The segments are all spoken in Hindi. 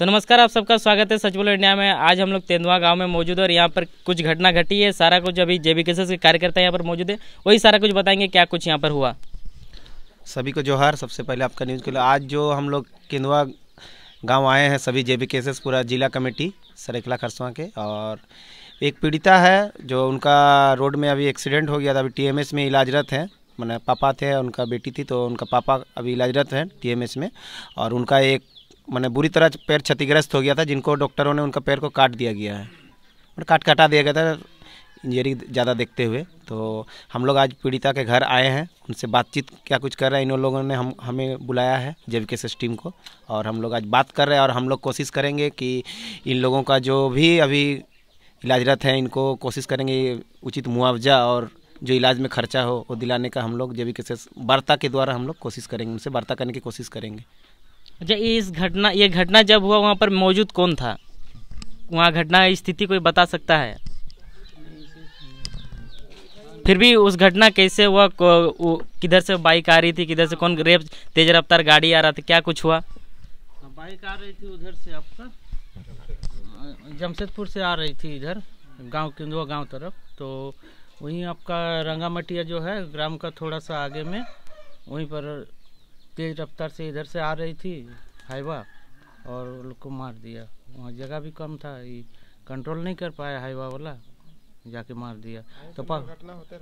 तो नमस्कार आप सबका स्वागत है सच बोलो इंडिया में आज हम लोग तेंदुआ गांव में मौजूद है और यहाँ पर कुछ घटना घटी है सारा कुछ अभी जेबी के कार्यकर्ता यहाँ पर मौजूद है वही सारा कुछ बताएंगे क्या कुछ यहाँ पर हुआ सभी को जोहार सबसे पहले आपका न्यूज़ के लिए आज जो हम लोग तेंदुआ गाँव आए हैं सभी जे बी पूरा जिला कमेटी सरेखला खरसवा के और एक पीड़िता है जो उनका रोड में अभी एक्सीडेंट हो गया था अभी टी में इलाजरत है मैंने पापा थे उनका बेटी थी तो उनका पापा अभी इलाजरत है टीएमएस में और उनका एक मैंने बुरी तरह पैर क्षतिग्रस्त हो गया था जिनको डॉक्टरों ने उनका पैर को काट दिया गया है मतलब काट काटा दिया गया था इंजरी ज़्यादा देखते हुए तो हम लोग आज पीड़िता के घर आए हैं उनसे बातचीत क्या कुछ कर रहे हैं इन लोगों ने हम हमें बुलाया है जेविक के टीम को और हम लोग आज बात कर रहे हैं और हम लोग कोशिश करेंगे कि इन लोगों का जो भी अभी इलाजरत है इनको कोशिश करेंगे उचित मुआवजा और जो इलाज में खर्चा हो वो दिलाने का हम लोग जेविक के वार्ता के द्वारा हम लोग कोशिश करेंगे उनसे वार्ता करने की कोशिश करेंगे अच्छा इस घटना ये घटना जब हुआ वहाँ पर मौजूद कौन था वहाँ घटना स्थिति कोई बता सकता है फिर भी उस घटना कैसे हुआ किधर से बाइक आ रही थी किधर से कौन रेप तेज रफ्तार गाड़ी आ रहा था क्या कुछ हुआ बाइक आ रही थी उधर से आपका जमशेदपुर से आ रही थी इधर गांव किंदुआ गांव तरफ तो वहीं आपका रंगामटिया जो है ग्राम का थोड़ा सा आगे में वहीं पर तेज़ रफ्तार से इधर से आ रही थी हाईवा और लोग को मार दिया वहाँ जगह भी कम था ये कंट्रोल नहीं कर पाया हाईवा वाला जाके मार दिया हाँ, तो पा,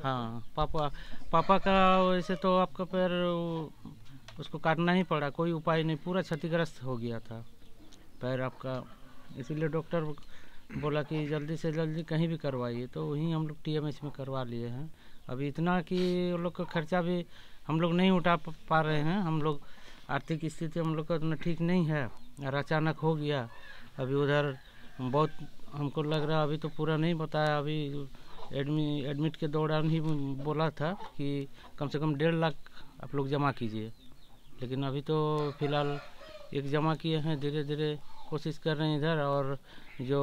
हाँ पापा पापा का वैसे तो आपका पैर उसको काटना ही पड़ा कोई उपाय नहीं पूरा क्षतिग्रस्त हो गया था पैर आपका इसीलिए डॉक्टर बोला कि जल्दी से जल्दी कहीं भी करवाइए तो वहीं हम लोग टी में करवा लिए हैं अभी इतना कि उन लोग का खर्चा भी हम लोग नहीं उठा पा रहे हैं हम लोग आर्थिक स्थिति हम लोग का उतना ठीक नहीं है और अचानक हो गया अभी उधर बहुत हमको लग रहा अभी तो पूरा नहीं बताया अभी एडमिट एडमिट के दौरान ही बोला था कि कम से कम डेढ़ लाख आप लोग जमा कीजिए लेकिन अभी तो फिलहाल एक जमा किए हैं धीरे धीरे कोशिश कर रहे हैं इधर और जो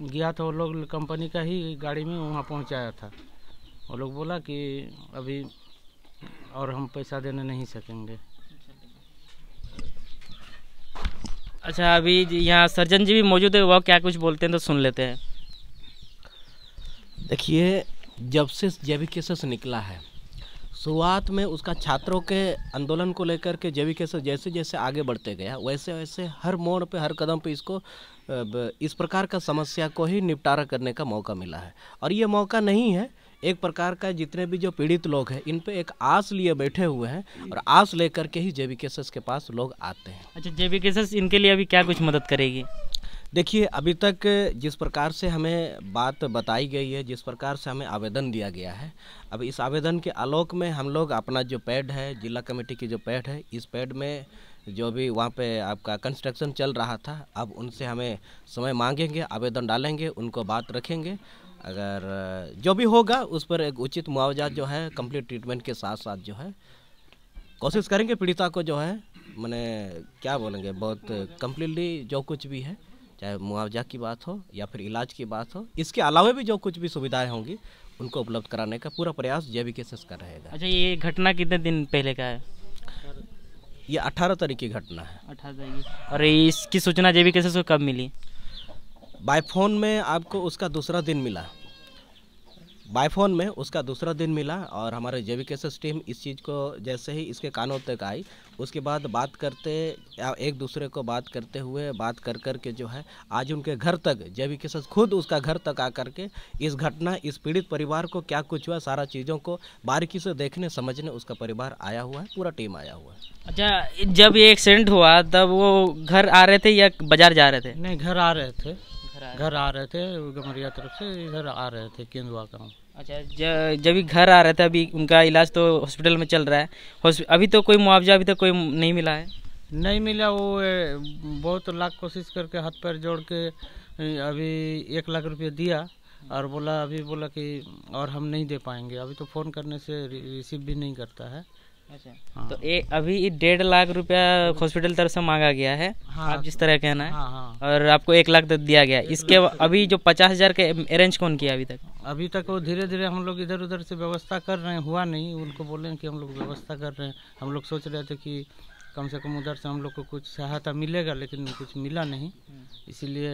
गया था वो लोग कंपनी का ही गाड़ी में वहाँ पहुँचाया था वो लोग बोला कि अभी और हम पैसा देने नहीं सकेंगे अच्छा अभी यहाँ सर्जन जी भी मौजूद है वह क्या कुछ बोलते हैं तो सुन लेते हैं देखिए जब से जैविक केसस निकला है शुरुआत में उसका छात्रों के आंदोलन को लेकर के जैविक केसस जैसे जैसे आगे बढ़ते गया वैसे वैसे हर मोड़ पे हर कदम पे इसको इस प्रकार का समस्या को ही निपटारा करने का मौका मिला है और ये मौका नहीं है एक प्रकार का जितने भी जो पीड़ित लोग हैं इन पे एक आस लिए बैठे हुए हैं और आस लेकर के ही जेबी केसेस के पास लोग आते हैं अच्छा जेबी केसेस इनके लिए अभी क्या कुछ मदद करेगी देखिए अभी तक जिस प्रकार से हमें बात बताई गई है जिस प्रकार से हमें आवेदन दिया गया है अब इस आवेदन के आलोक में हम लोग अपना जो पैड है जिला कमेटी की जो पैड है इस पैड में जो भी वहाँ पे आपका कंस्ट्रक्शन चल रहा था अब उनसे हमें समय मांगेंगे आवेदन डालेंगे उनको बात रखेंगे अगर जो भी होगा उस पर एक उचित मुआवजा जो है कंप्लीट ट्रीटमेंट के साथ साथ जो है कोशिश करेंगे पीड़िता को जो है मैंने क्या बोलेंगे बहुत कम्प्लीटली जो कुछ भी है चाहे मुआवजा की बात हो या फिर इलाज की बात हो इसके अलावा भी जो कुछ भी सुविधाएं होंगी उनको उपलब्ध कराने का पूरा प्रयास जेबी केसेस का रहेगा अच्छा ये घटना कितने दिन पहले का है ये अठारह तारीख की घटना है अठारह तारीख और इसकी सूचना जेबी केसेस को कब मिली फोन में आपको उसका दूसरा दिन मिला फोन में उसका दूसरा दिन मिला और हमारे जेवी केसेस टीम इस चीज़ को जैसे ही इसके कानों तक आई उसके बाद बात करते या एक दूसरे को बात करते हुए बात कर कर के जो है आज उनके घर तक जेवी केसेस खुद उसका घर तक आ कर के इस घटना इस पीड़ित परिवार को क्या कुछ हुआ सारा चीज़ों को बारीकी से देखने समझने उसका परिवार आया हुआ है पूरा टीम आया हुआ है अच्छा जब ये एक्सीडेंट हुआ तब वो घर आ रहे थे या बाजार जा रहे थे नहीं घर आ रहे थे घर आ रहे थे गमरिया तरफ से इधर आ रहे थे केंदुआ गाँव अच्छा जब भी घर आ रहे थे अभी उनका इलाज तो हॉस्पिटल में चल रहा है अभी तो कोई मुआवजा अभी तक तो कोई नहीं मिला है नहीं मिला वो बहुत लाख कोशिश करके हाथ पैर जोड़ के अभी एक लाख रुपये दिया और बोला अभी बोला कि और हम नहीं दे पाएंगे अभी तो फ़ोन करने से रिसीव भी नहीं करता है अच्छा हाँ। तो ए, अभी डेढ़ लाख रुपया हॉस्पिटल तरफ से मांगा गया है हाँ, आप जिस तरह कहना है हाँ, हाँ। और आपको एक लाख दिया गया इसके अभी जो पचास हजार के अरेंज कौन किया अभी तक अभी तक वो धीरे धीरे हम लोग इधर उधर से व्यवस्था कर रहे हैं हुआ नहीं उनको बोले हैं कि हम लोग व्यवस्था कर रहे हैं हम लोग सोच रहे थे कि कम से कम उधर से हम लोग को कुछ सहायता मिलेगा लेकिन कुछ मिला नहीं हम्म। इसीलिए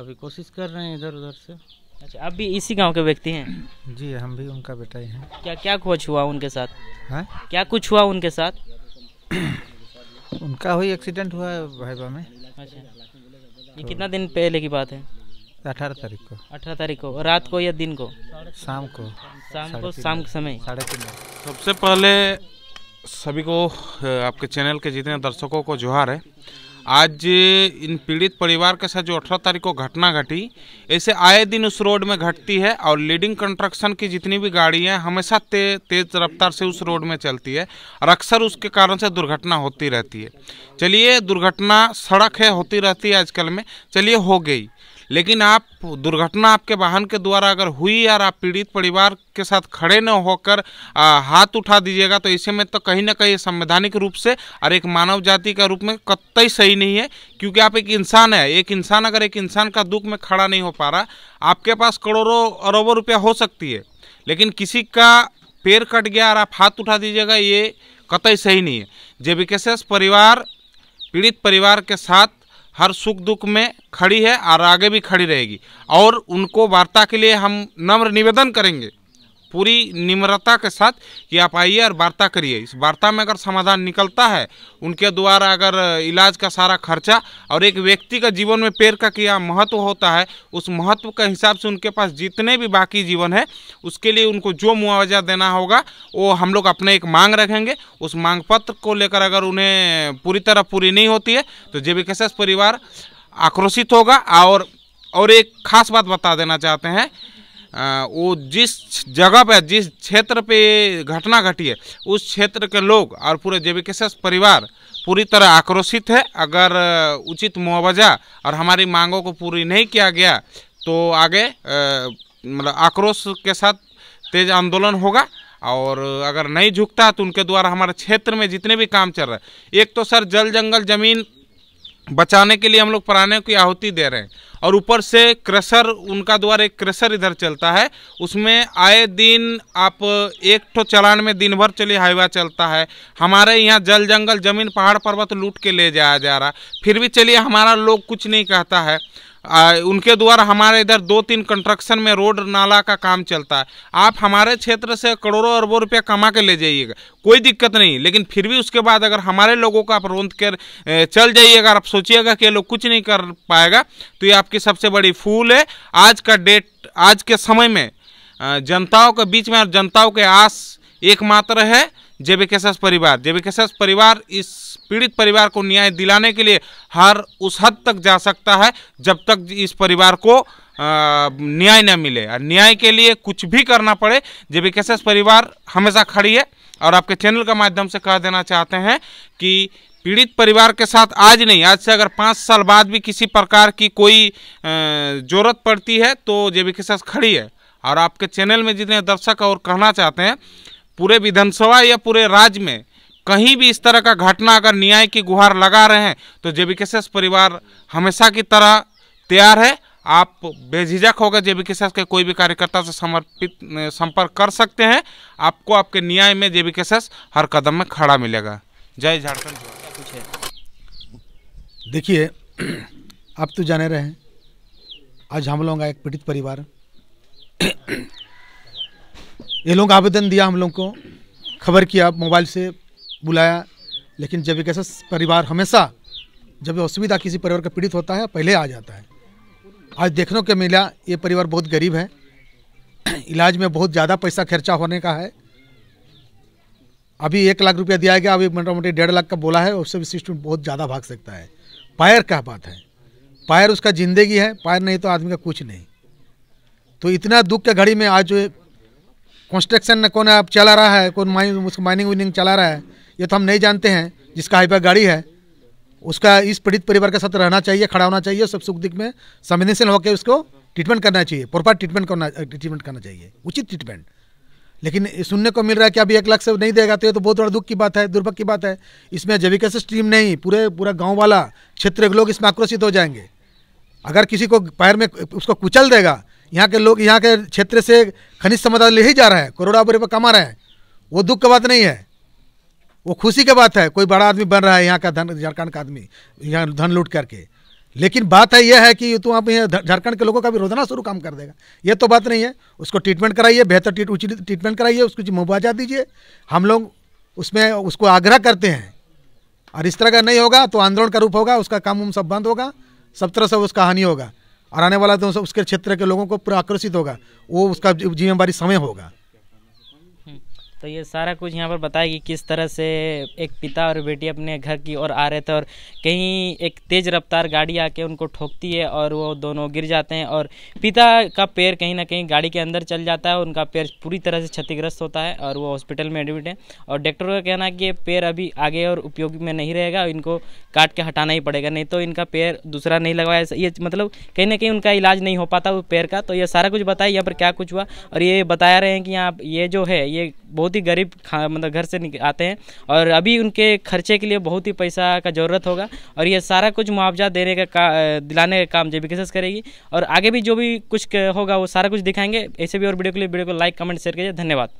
अभी कोशिश कर रहे हैं इधर उधर से अच्छा आप भी इसी गांव के व्यक्ति हैं जी हम भी उनका बेटा ही हैं क्या क्या कुछ हुआ उनके साथ है हाँ? क्या कुछ हुआ उनके साथ उनका हुई एक्सीडेंट हुआ है भाईबा में अच्छा ये तो कितना दिन पहले की बात है अठारह तारीख को अठारह तारीख को रात को या दिन को शाम को शाम को शाम के समय साढ़े तीन सबसे पहले सभी को आपके चैनल के जितने दर्शकों को जोहार है आज इन पीड़ित परिवार के साथ जो अठारह तारीख को घटना घटी ऐसे आए दिन उस रोड में घटती है और लीडिंग कंस्ट्रक्शन की जितनी भी गाड़ियाँ हमेशा ते, तेज रफ्तार से उस रोड में चलती है और अक्सर उसके कारण से दुर्घटना होती रहती है चलिए दुर्घटना सड़क है होती रहती है आजकल में चलिए हो गई लेकिन आप दुर्घटना आपके वाहन के द्वारा अगर हुई और आप पीड़ित परिवार के साथ खड़े न होकर हाथ उठा दीजिएगा तो इसे में तो कहीं ना कहीं संवैधानिक रूप से और एक मानव जाति का रूप में कतई सही नहीं है क्योंकि आप एक इंसान है एक इंसान अगर एक इंसान का दुख में खड़ा नहीं हो पा रहा आपके पास करोड़ों अरबों रुपया हो सकती है लेकिन किसी का पैर कट गया और आप हाथ उठा दीजिएगा ये कतई सही नहीं है जेबीकेसेस परिवार पीड़ित परिवार के साथ हर सुख दुख में खड़ी है और आगे भी खड़ी रहेगी और उनको वार्ता के लिए हम नम्र निवेदन करेंगे पूरी निम्रता के साथ कि आप आइए और वार्ता करिए इस वार्ता में अगर समाधान निकलता है उनके द्वारा अगर इलाज का सारा खर्चा और एक व्यक्ति का जीवन में पेड़ का क्या महत्व होता है उस महत्व के हिसाब से उनके पास जितने भी बाकी जीवन है उसके लिए उनको जो मुआवजा देना होगा वो हम लोग अपने एक मांग रखेंगे उस मांग पत्र को लेकर अगर उन्हें पूरी तरह पूरी नहीं होती है तो जे परिवार आक्रोशित होगा और और एक खास बात बता देना चाहते हैं वो जिस जगह पे जिस क्षेत्र पे घटना घटी है उस क्षेत्र के लोग और पूरे जेबीकेसेस परिवार पूरी तरह आक्रोशित है अगर उचित मुआवजा और हमारी मांगों को पूरी नहीं किया गया तो आगे मतलब आक्रोश के साथ तेज आंदोलन होगा और अगर नहीं झुकता तो उनके द्वारा हमारे क्षेत्र में जितने भी काम चल रहे हैं एक तो सर जल जंगल जमीन बचाने के लिए हम लोग प्राणियों की आहुति दे रहे हैं और ऊपर से क्रशर उनका द्वारा एक क्रशर इधर चलता है उसमें आए दिन आप एक ठो चलान में दिन भर चलिए हाईवा चलता है हमारे यहाँ जल जंगल जमीन पहाड़ पर्वत लूट के ले जाया जा रहा फिर भी चलिए हमारा लोग कुछ नहीं कहता है आ, उनके द्वारा हमारे इधर दो तीन कंस्ट्रक्शन में रोड नाला का काम चलता है आप हमारे क्षेत्र से करोड़ों अरबों रुपया कमा के ले जाइएगा कोई दिक्कत नहीं लेकिन फिर भी उसके बाद अगर हमारे लोगों का आप रोंद कर चल जाइएगा आप सोचिएगा कि ये लोग कुछ नहीं कर पाएगा तो ये आपकी सबसे बड़ी फूल है आज का डेट आज के समय में जनताओं के बीच में और जनताओं के आस एकमात्र है जेबी परिवार जेबी परिवार इस पीड़ित परिवार को न्याय दिलाने के लिए हर उस हद तक जा सकता है जब तक इस परिवार को न्याय न मिले और न्याय के लिए कुछ भी करना पड़े जेबी परिवार हमेशा खड़ी है और आपके चैनल के माध्यम से कह देना चाहते हैं कि पीड़ित परिवार के साथ आज नहीं आज से अगर पाँच साल बाद भी किसी प्रकार की कोई ज़रूरत पड़ती है तो जेबी खड़ी है और आपके चैनल में जितने दर्शक और कहना चाहते हैं पूरे विधानसभा या पूरे राज्य में कहीं भी इस तरह का घटना अगर न्याय की गुहार लगा रहे हैं तो जेबीकेसेस परिवार हमेशा की तरह तैयार है आप बेझिझक होकर जेबीकेसेस के कोई भी कार्यकर्ता से समर्पित संपर्क कर सकते हैं आपको आपके न्याय में जेबीकेसेस हर कदम में खड़ा मिलेगा जय झारखंड देखिए आप तो जाने रहे हैं आज हम लोगों का एक पीड़ित परिवार ये लोग आवेदन दिया हम लोग को खबर किया मोबाइल से बुलाया लेकिन जब एक ऐसा परिवार हमेशा जब असुविधा किसी परिवार का पीड़ित होता है पहले आ जाता है आज देखने को मिला ये परिवार बहुत गरीब है इलाज में बहुत ज़्यादा पैसा खर्चा होने का है अभी एक लाख रुपया दिया गया अभी मोटा मोटी डेढ़ लाख का बोला है उससे भी सिस्टम बहुत ज़्यादा भाग सकता है पायर क्या बात है पायर उसका ज़िंदगी है पायर नहीं तो आदमी का कुछ नहीं तो इतना दुख के घड़ी में आज कंस्ट्रक्शन कौन अब चला रहा है कौन माइन उसको माइनिंग वाइनिंग चला रहा है ये तो हम नहीं जानते हैं जिसका हाई गाड़ी है उसका इस पीड़ित परिवार के साथ रहना चाहिए खड़ा होना चाहिए सब सुख दिख में संवेदनशील होकर उसको ट्रीटमेंट करना चाहिए प्रॉपर ट्रीटमेंट करना ट्रीटमेंट करना चाहिए उचित ट्रीटमेंट लेकिन सुनने को मिल रहा है कि अभी एक लाख से नहीं देगा तो ये तो बहुत बड़ा दुख की बात है दुर्भाग्य की बात है इसमें जैविक से स्ट्रीम नहीं पूरे पूरा गाँव वाला क्षेत्र के लोग इसमें आक्रोशित हो जाएंगे अगर किसी को पैर में उसको कुचल देगा यहाँ के लोग यहाँ के क्षेत्र से खनिज समुदाय ले ही जा रहे हैं करोड़ों रुपये कमा रहे हैं वो दुख की बात नहीं है वो खुशी की बात है कोई बड़ा आदमी बन रहा है यहाँ का धन झारखंड का आदमी यहाँ धन लूट करके लेकिन बात है यह है कि तो आप झारखंड के लोगों का भी रोजाना शुरू काम कर देगा ये तो बात नहीं है उसको ट्रीटमेंट कराइए बेहतर उचित ट्रीटमेंट कराइए उसको मुआवजा दीजिए हम लोग उसमें उसको आग्रह करते हैं और इस तरह का नहीं होगा तो आंदोलन का रूप होगा उसका काम उम सब बंद होगा सब तरह से उसका हानि होगा और आने वाला तो उसके क्षेत्र के लोगों को पूरा आकर्षित होगा वो उसका जिम्मेवारी समय होगा तो ये सारा कुछ यहाँ पर बताया कि किस तरह से एक पिता और बेटी अपने घर की ओर आ रहे थे और कहीं एक तेज़ रफ्तार गाड़ी आके उनको ठोकती है और वो दोनों गिर जाते हैं और पिता का पैर कहीं ना कहीं गाड़ी के अंदर चल जाता है उनका पैर पूरी तरह से क्षतिग्रस्त होता है और वो हॉस्पिटल में एडमिट है और डॉक्टरों का कहना है कि ये पैर अभी आगे और उपयोगी में नहीं रहेगा इनको काट के हटाना ही पड़ेगा नहीं तो इनका पैर दूसरा नहीं लगवाया ये मतलब कहीं ना कहीं उनका इलाज नहीं हो पाता वो पैर का तो ये सारा कुछ बताया यहाँ पर क्या कुछ हुआ और ये बताया रहे हैं कि यहाँ ये जो है ये बहुत ही गरीब मतलब घर से आते हैं और अभी उनके खर्चे के लिए बहुत ही पैसा का ज़रूरत होगा और ये सारा कुछ मुआवजा देने का, का दिलाने का काम जे करेगी और आगे भी जो भी कुछ होगा वो सारा कुछ दिखाएंगे ऐसे भी और वीडियो के लिए वीडियो को लाइक कमेंट शेयर कीजिए धन्यवाद